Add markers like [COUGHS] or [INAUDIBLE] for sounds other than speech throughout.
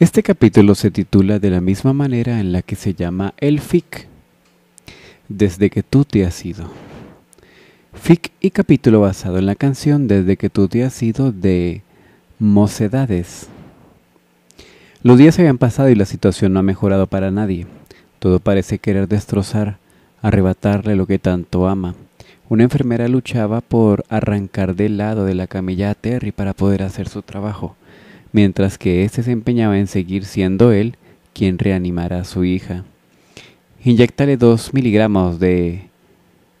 Este capítulo se titula de la misma manera en la que se llama el FIC, desde que tú te has ido. Fic y capítulo basado en la canción Desde que tú te has ido de Mocedades. Los días se habían pasado y la situación no ha mejorado para nadie. Todo parece querer destrozar, arrebatarle lo que tanto ama. Una enfermera luchaba por arrancar del lado de la camilla a Terry para poder hacer su trabajo, mientras que éste se empeñaba en seguir siendo él quien reanimara a su hija. Inyéctale dos miligramos de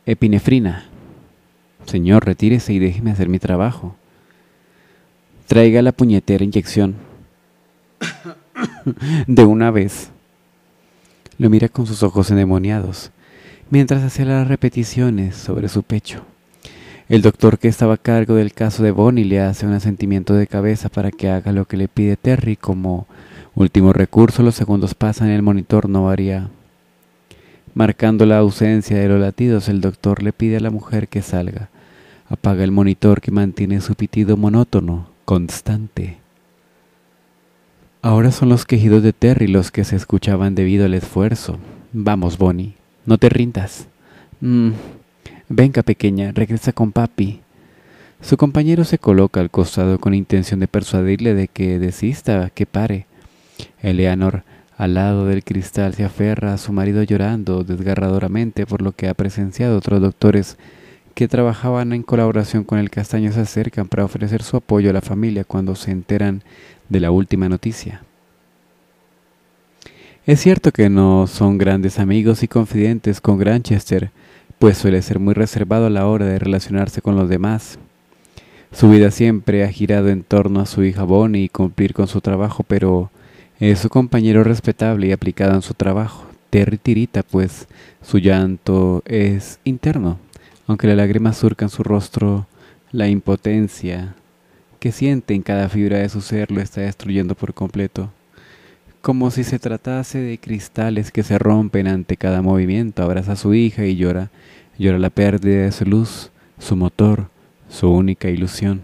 epinefrina. Señor, retírese y déjeme hacer mi trabajo. Traiga la puñetera inyección. [COUGHS] de una vez. Lo mira con sus ojos endemoniados, mientras hace las repeticiones sobre su pecho. El doctor que estaba a cargo del caso de Bonnie le hace un asentimiento de cabeza para que haga lo que le pide Terry como último recurso. Los segundos pasan, el monitor no varía Marcando la ausencia de los latidos, el doctor le pide a la mujer que salga. Apaga el monitor que mantiene su pitido monótono, constante. Ahora son los quejidos de Terry los que se escuchaban debido al esfuerzo. Vamos, Bonnie, no te rindas. Mm, venga, pequeña, regresa con papi. Su compañero se coloca al costado con intención de persuadirle de que desista, que pare. Eleanor al lado del cristal se aferra a su marido llorando desgarradoramente por lo que ha presenciado otros doctores que trabajaban en colaboración con el castaño se acercan para ofrecer su apoyo a la familia cuando se enteran de la última noticia. Es cierto que no son grandes amigos y confidentes con Granchester, pues suele ser muy reservado a la hora de relacionarse con los demás. Su vida siempre ha girado en torno a su hija Bonnie y cumplir con su trabajo, pero es su compañero respetable y aplicado en su trabajo. Terry tirita, pues su llanto es interno, aunque la lágrima surca en su rostro, la impotencia que siente en cada fibra de su ser lo está destruyendo por completo, como si se tratase de cristales que se rompen ante cada movimiento. Abraza a su hija y llora, llora la pérdida de su luz, su motor, su única ilusión.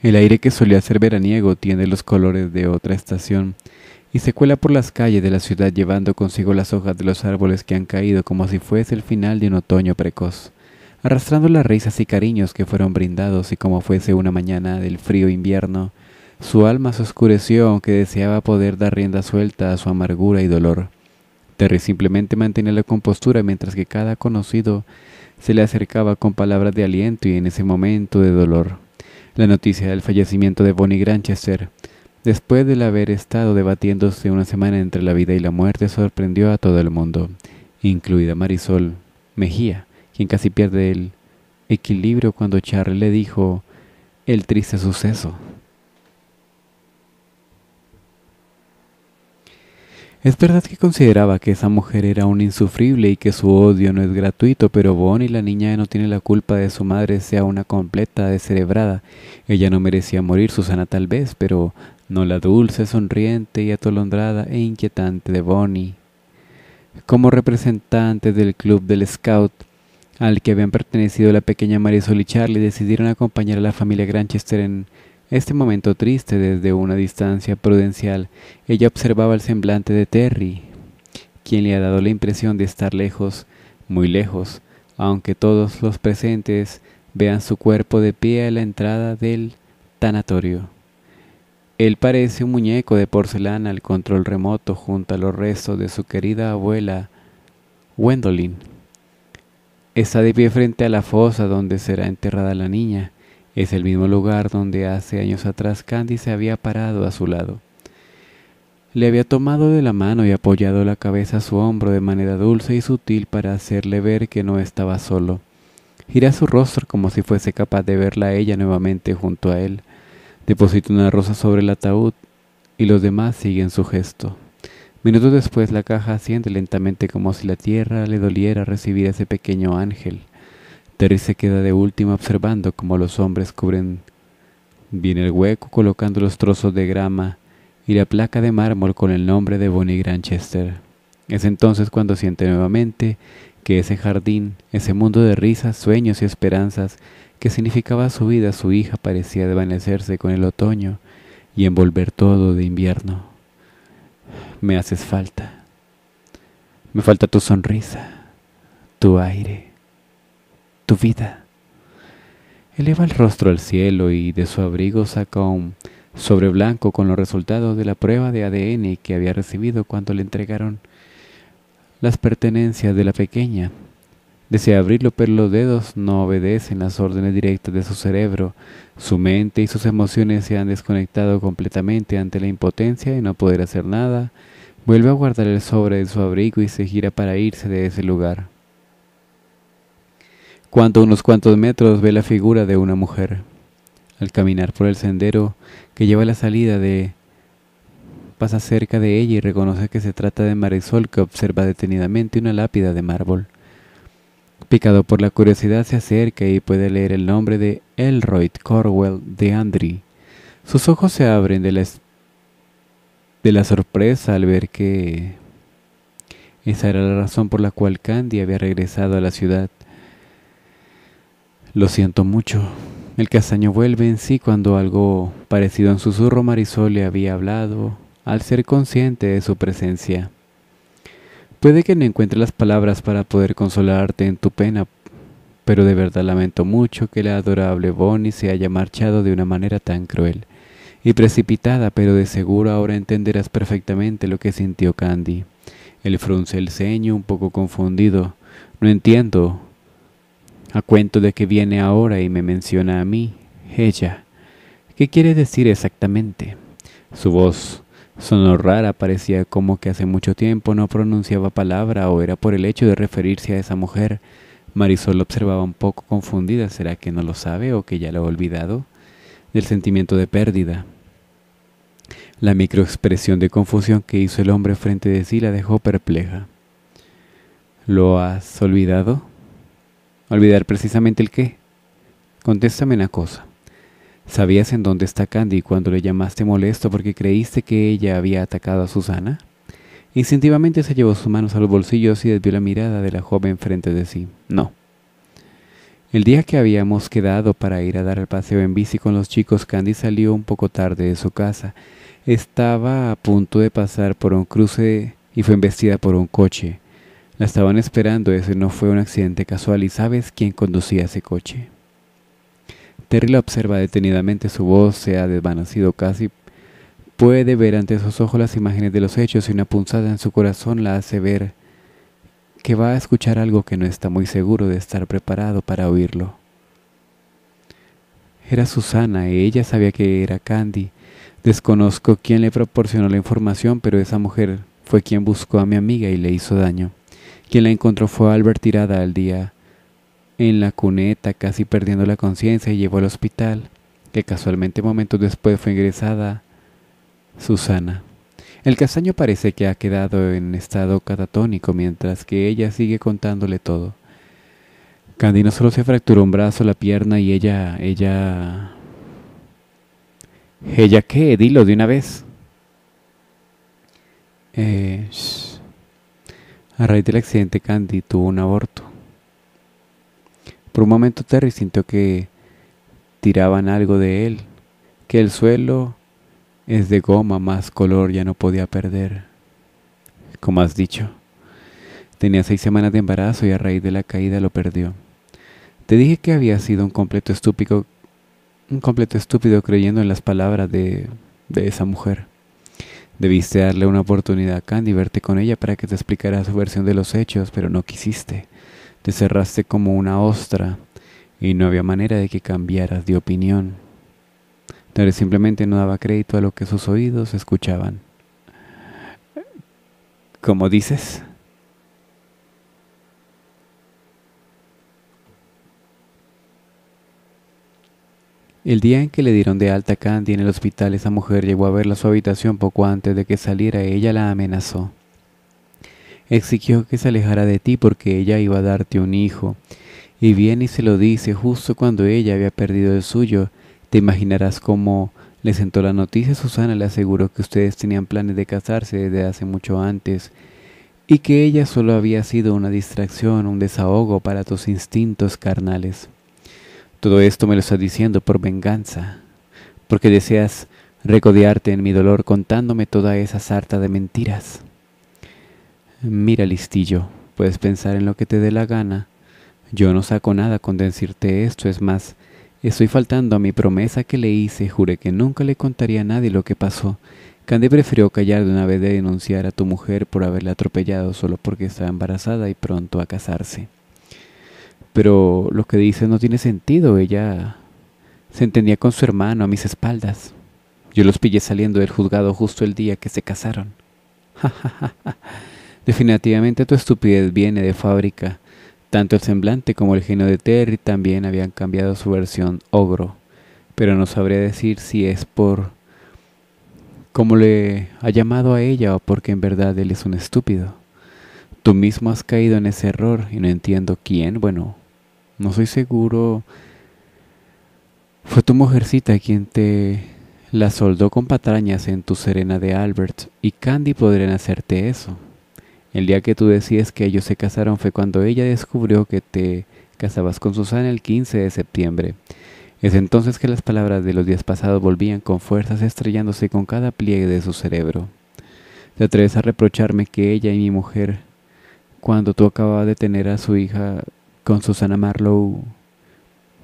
El aire que solía ser veraniego tiene los colores de otra estación y se cuela por las calles de la ciudad llevando consigo las hojas de los árboles que han caído como si fuese el final de un otoño precoz, arrastrando las risas y cariños que fueron brindados y como fuese una mañana del frío invierno, su alma se oscureció aunque deseaba poder dar rienda suelta a su amargura y dolor. Terry simplemente mantenía la compostura mientras que cada conocido se le acercaba con palabras de aliento y en ese momento de dolor la noticia del fallecimiento de Bonnie Granchester, después de haber estado debatiéndose una semana entre la vida y la muerte, sorprendió a todo el mundo, incluida Marisol Mejía, quien casi pierde el equilibrio cuando Charlie le dijo el triste suceso. Es verdad que consideraba que esa mujer era un insufrible y que su odio no es gratuito, pero Bonnie la niña no tiene la culpa de su madre sea una completa descerebrada. Ella no merecía morir, Susana tal vez, pero no la dulce, sonriente y atolondrada e inquietante de Bonnie. Como representantes del club del Scout, al que habían pertenecido la pequeña Marisol y Charlie, decidieron acompañar a la familia Granchester en este momento triste desde una distancia prudencial, ella observaba el semblante de Terry, quien le ha dado la impresión de estar lejos, muy lejos, aunque todos los presentes vean su cuerpo de pie a la entrada del tanatorio. Él parece un muñeco de porcelana al control remoto junto a los restos de su querida abuela, Wendolyn. Está de pie frente a la fosa donde será enterrada la niña es el mismo lugar donde hace años atrás Candy se había parado a su lado. Le había tomado de la mano y apoyado la cabeza a su hombro de manera dulce y sutil para hacerle ver que no estaba solo. Gira su rostro como si fuese capaz de verla a ella nuevamente junto a él. Deposita una rosa sobre el ataúd y los demás siguen su gesto. Minutos después la caja asciende lentamente como si la tierra le doliera recibir a ese pequeño ángel. Terry se queda de última observando cómo los hombres cubren bien el hueco colocando los trozos de grama y la placa de mármol con el nombre de Bonnie Granchester. Es entonces cuando siente nuevamente que ese jardín, ese mundo de risas, sueños y esperanzas que significaba su vida, a su hija parecía desvanecerse con el otoño y envolver todo de invierno. Me haces falta. Me falta tu sonrisa, tu aire tu vida. Eleva el rostro al cielo y de su abrigo saca un sobre blanco con los resultados de la prueba de ADN que había recibido cuando le entregaron las pertenencias de la pequeña. Desea abrirlo, pero los dedos no obedecen las órdenes directas de su cerebro. Su mente y sus emociones se han desconectado completamente ante la impotencia y no poder hacer nada. Vuelve a guardar el sobre de su abrigo y se gira para irse de ese lugar. Cuando unos cuantos metros ve la figura de una mujer al caminar por el sendero que lleva a la salida de pasa cerca de ella y reconoce que se trata de Marisol que observa detenidamente una lápida de mármol. Picado por la curiosidad se acerca y puede leer el nombre de Elroyd Corwell de Andri. Sus ojos se abren de la, de la sorpresa al ver que esa era la razón por la cual Candy había regresado a la ciudad. Lo siento mucho. El castaño vuelve en sí cuando algo parecido a un susurro Marisol le había hablado al ser consciente de su presencia. Puede que no encuentre las palabras para poder consolarte en tu pena, pero de verdad lamento mucho que la adorable Bonnie se haya marchado de una manera tan cruel y precipitada, pero de seguro ahora entenderás perfectamente lo que sintió Candy. El frunce el ceño un poco confundido. No entiendo, a cuento de que viene ahora y me menciona a mí, ella. ¿Qué quiere decir exactamente? Su voz sonó rara, parecía como que hace mucho tiempo no pronunciaba palabra o era por el hecho de referirse a esa mujer. Marisol observaba un poco confundida, ¿será que no lo sabe o que ya lo ha olvidado? Del sentimiento de pérdida. La microexpresión de confusión que hizo el hombre frente de sí la dejó perpleja. ¿Lo has olvidado? Olvidar precisamente el qué. Contéstame una cosa. ¿Sabías en dónde está Candy cuando le llamaste molesto porque creíste que ella había atacado a Susana? Instintivamente se llevó sus manos a los bolsillos y desvió la mirada de la joven frente de sí. No. El día que habíamos quedado para ir a dar el paseo en bici con los chicos, Candy salió un poco tarde de su casa. Estaba a punto de pasar por un cruce y fue embestida por un coche. La estaban esperando, ese no fue un accidente casual y sabes quién conducía ese coche. Terry la observa detenidamente, su voz se ha desvanecido casi. Puede ver ante sus ojos las imágenes de los hechos y una punzada en su corazón la hace ver que va a escuchar algo que no está muy seguro de estar preparado para oírlo. Era Susana y ella sabía que era Candy. Desconozco quién le proporcionó la información, pero esa mujer fue quien buscó a mi amiga y le hizo daño. Quien la encontró fue Albert tirada al día en la cuneta, casi perdiendo la conciencia, y llevó al hospital, que casualmente momentos después fue ingresada Susana. El castaño parece que ha quedado en estado catatónico mientras que ella sigue contándole todo. Candino solo se fracturó un brazo, la pierna y ella, ella... ¿Ella qué? Dilo de una vez. Eh, a raíz del accidente, Candy tuvo un aborto. Por un momento Terry sintió que tiraban algo de él, que el suelo es de goma, más color ya no podía perder. Como has dicho, tenía seis semanas de embarazo y a raíz de la caída lo perdió. Te dije que había sido un completo estúpido, un completo estúpido creyendo en las palabras de, de esa mujer. Debiste darle una oportunidad a Candy, verte con ella para que te explicara su versión de los hechos, pero no quisiste. Te cerraste como una ostra y no había manera de que cambiaras de opinión. Tare simplemente no daba crédito a lo que sus oídos escuchaban. ¿Cómo dices? El día en que le dieron de alta Candy en el hospital, esa mujer llegó a verla a su habitación poco antes de que saliera. Ella la amenazó. Exigió que se alejara de ti porque ella iba a darte un hijo. Y viene y se lo dice justo cuando ella había perdido el suyo. Te imaginarás cómo le sentó la noticia. Susana le aseguró que ustedes tenían planes de casarse desde hace mucho antes y que ella solo había sido una distracción, un desahogo para tus instintos carnales. Todo esto me lo está diciendo por venganza, porque deseas recodearte en mi dolor contándome toda esa sarta de mentiras. Mira, listillo, puedes pensar en lo que te dé la gana. Yo no saco nada con decirte esto, es más, estoy faltando a mi promesa que le hice, juré que nunca le contaría a nadie lo que pasó. Candy prefirió callar de una vez de denunciar a tu mujer por haberla atropellado solo porque estaba embarazada y pronto a casarse pero lo que dices no tiene sentido. Ella se entendía con su hermano a mis espaldas. Yo los pillé saliendo del juzgado justo el día que se casaron. Definitivamente tu estupidez viene de fábrica. Tanto el semblante como el genio de Terry también habían cambiado su versión ogro, pero no sabré decir si es por Cómo le ha llamado a ella o porque en verdad él es un estúpido. Tú mismo has caído en ese error y no entiendo quién, bueno, no soy seguro. Fue tu mujercita quien te la soldó con patrañas en tu Serena de Albert y Candy podrían hacerte eso. El día que tú decías que ellos se casaron fue cuando ella descubrió que te casabas con Susana el 15 de septiembre. Es entonces que las palabras de los días pasados volvían con fuerzas estrellándose con cada pliegue de su cerebro. ¿Te atreves a reprocharme que ella y mi mujer, cuando tú acababas de tener a su hija, con Susana Marlowe.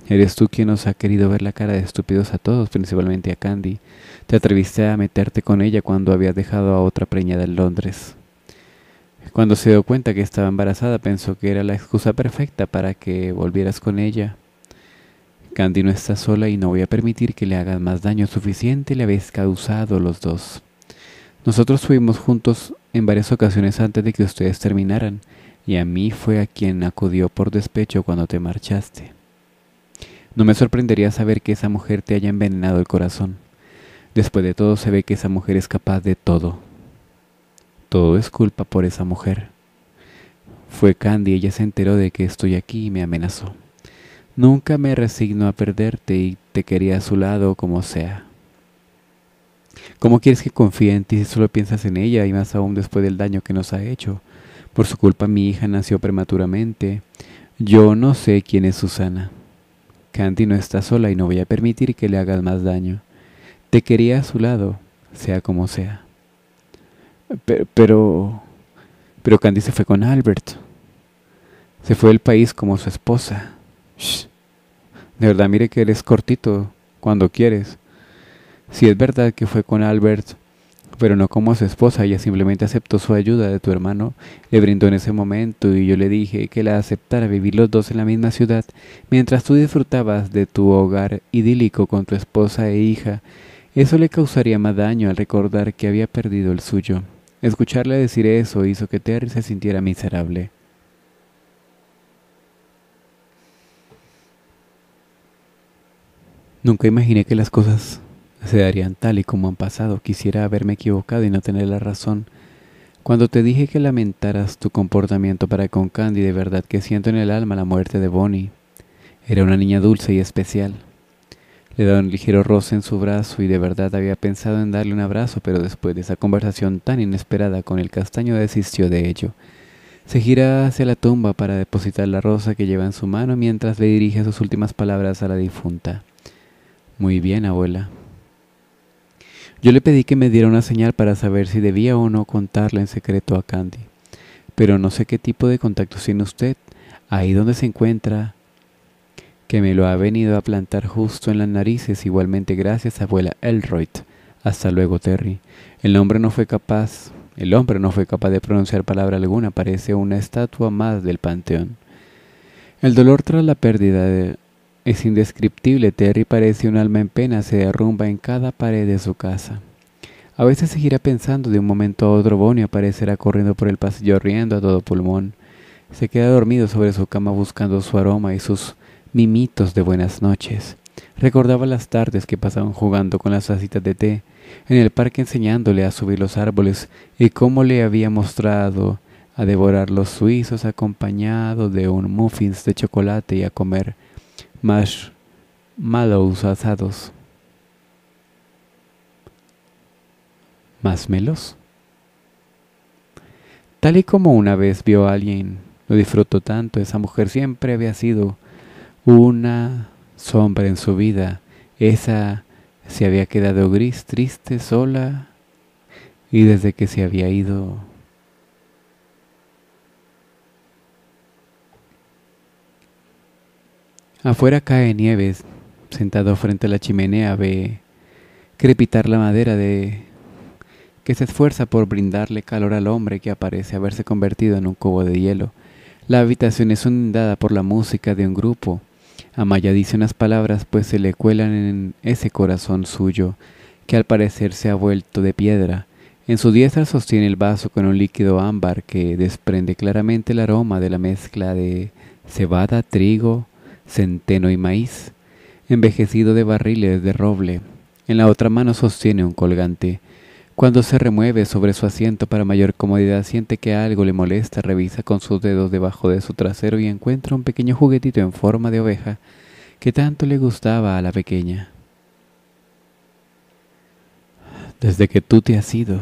Eres tú quien nos ha querido ver la cara de estúpidos a todos, principalmente a Candy. Te atreviste a meterte con ella cuando había dejado a otra preñada en Londres. Cuando se dio cuenta que estaba embarazada, pensó que era la excusa perfecta para que volvieras con ella. Candy no está sola y no voy a permitir que le hagas más daño suficiente le habéis causado los dos. Nosotros fuimos juntos en varias ocasiones antes de que ustedes terminaran, y a mí fue a quien acudió por despecho cuando te marchaste. No me sorprendería saber que esa mujer te haya envenenado el corazón. Después de todo se ve que esa mujer es capaz de todo. Todo es culpa por esa mujer. Fue Candy, ella se enteró de que estoy aquí y me amenazó. Nunca me resigno a perderte y te quería a su lado como sea. ¿Cómo quieres que confíe en ti si solo piensas en ella y más aún después del daño que nos ha hecho? Por su culpa mi hija nació prematuramente. Yo no sé quién es Susana. Candy no está sola y no voy a permitir que le hagas más daño. Te quería a su lado, sea como sea. Pero, pero, pero Candy se fue con Albert. Se fue del país como su esposa. Shh. De verdad, mire que eres cortito cuando quieres. Si es verdad que fue con Albert, pero no como su esposa. Ella simplemente aceptó su ayuda de tu hermano, le brindó en ese momento y yo le dije que la aceptara vivir los dos en la misma ciudad, mientras tú disfrutabas de tu hogar idílico con tu esposa e hija. Eso le causaría más daño al recordar que había perdido el suyo. Escucharle decir eso hizo que Terry se sintiera miserable. Nunca imaginé que las cosas se darían tal y como han pasado. Quisiera haberme equivocado y no tener la razón. Cuando te dije que lamentaras tu comportamiento para con Candy, de verdad que siento en el alma la muerte de Bonnie. Era una niña dulce y especial. Le da un ligero roce en su brazo y de verdad había pensado en darle un abrazo, pero después de esa conversación tan inesperada con el castaño desistió de ello. Se gira hacia la tumba para depositar la rosa que lleva en su mano mientras le dirige sus últimas palabras a la difunta. Muy bien, abuela, yo le pedí que me diera una señal para saber si debía o no contarle en secreto a Candy. Pero no sé qué tipo de contacto tiene usted. Ahí donde se encuentra, que me lo ha venido a plantar justo en las narices. Igualmente gracias, abuela Elroyd. Hasta luego, Terry. El hombre no fue capaz, el hombre no fue capaz de pronunciar palabra alguna, parece una estatua más del panteón. El dolor tras la pérdida de, es indescriptible, Terry parece un alma en pena, se derrumba en cada pared de su casa. A veces seguirá pensando de un momento a otro, Bonnie aparecerá corriendo por el pasillo riendo a todo pulmón. Se queda dormido sobre su cama buscando su aroma y sus mimitos de buenas noches. Recordaba las tardes que pasaban jugando con las tacitas de té, en el parque enseñándole a subir los árboles y cómo le había mostrado a devorar los suizos acompañado de un muffins de chocolate y a comer más malos asados, más melos. Tal y como una vez vio a alguien, lo disfrutó tanto, esa mujer siempre había sido una sombra en su vida, esa se había quedado gris, triste, sola, y desde que se había ido Afuera cae nieves. Sentado frente a la chimenea ve crepitar la madera de que se esfuerza por brindarle calor al hombre que aparece haberse convertido en un cubo de hielo. La habitación es inundada por la música de un grupo. Amaya dice unas palabras pues se le cuelan en ese corazón suyo que al parecer se ha vuelto de piedra. En su diestra sostiene el vaso con un líquido ámbar que desprende claramente el aroma de la mezcla de cebada, trigo, centeno y maíz, envejecido de barriles de roble. En la otra mano sostiene un colgante. Cuando se remueve sobre su asiento para mayor comodidad, siente que algo le molesta, revisa con sus dedos debajo de su trasero y encuentra un pequeño juguetito en forma de oveja que tanto le gustaba a la pequeña. Desde que tú te has ido,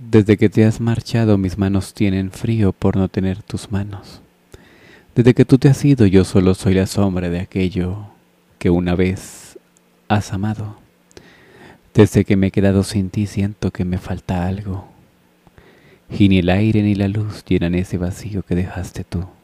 desde que te has marchado, mis manos tienen frío por no tener tus manos. Desde que tú te has ido yo solo soy la sombra de aquello que una vez has amado. Desde que me he quedado sin ti siento que me falta algo. Y ni el aire ni la luz llenan ese vacío que dejaste tú.